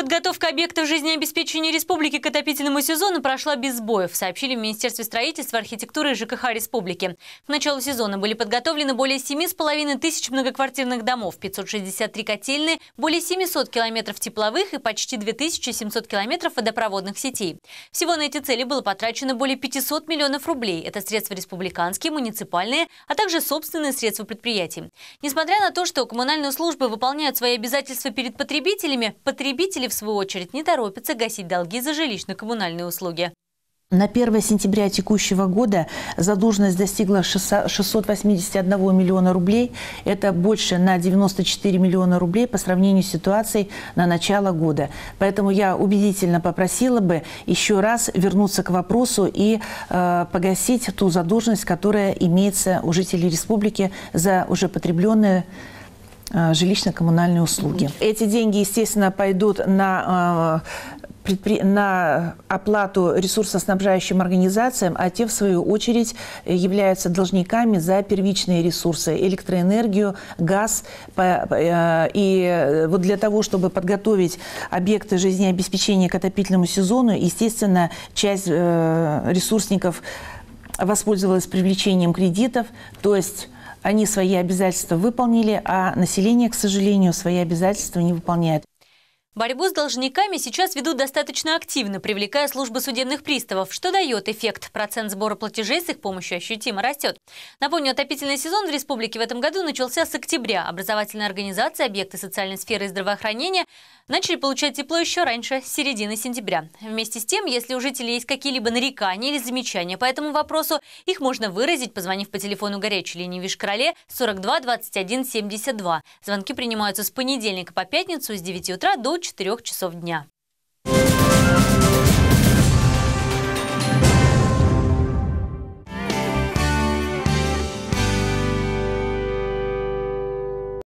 Подготовка объектов жизнеобеспечения республики к отопительному сезону прошла без сбоев, сообщили в Министерстве строительства, архитектуры и ЖКХ республики. К началу сезона были подготовлены более 7,5 тысяч многоквартирных домов, 563 котельные, более 700 километров тепловых и почти 2700 километров водопроводных сетей. Всего на эти цели было потрачено более 500 миллионов рублей. Это средства республиканские, муниципальные, а также собственные средства предприятий. Несмотря на то, что коммунальные службы выполняют свои обязательства перед потребителями, потребители в свою очередь, не торопятся гасить долги за жилищно-коммунальные услуги. На 1 сентября текущего года задолженность достигла 681 миллиона рублей. Это больше на 94 миллиона рублей по сравнению с ситуацией на начало года. Поэтому я убедительно попросила бы еще раз вернуться к вопросу и э, погасить ту задолженность, которая имеется у жителей республики за уже потребленные Э, жилищно-коммунальные услуги. Эти деньги, естественно, пойдут на э, на оплату ресурсоснабжающим организациям, а те, в свою очередь, являются должниками за первичные ресурсы – электроэнергию, газ. Э, и вот для того, чтобы подготовить объекты жизнеобеспечения к отопительному сезону, естественно, часть ресурсников воспользовалась привлечением кредитов, то есть они свои обязательства выполнили, а население, к сожалению, свои обязательства не выполняет. Борьбу с должниками сейчас ведут достаточно активно, привлекая службы судебных приставов, что дает эффект. Процент сбора платежей с их помощью ощутимо растет. Напомню, отопительный сезон в республике в этом году начался с октября. Образовательные организации, объекты социальной сферы и здравоохранения начали получать тепло еще раньше, с середины сентября. Вместе с тем, если у жителей есть какие-либо нарекания или замечания по этому вопросу, их можно выразить, позвонив по телефону горячей линии Вишкроле 42 21 72. Звонки принимаются с понедельника по пятницу с 9 утра до 4 часов дня.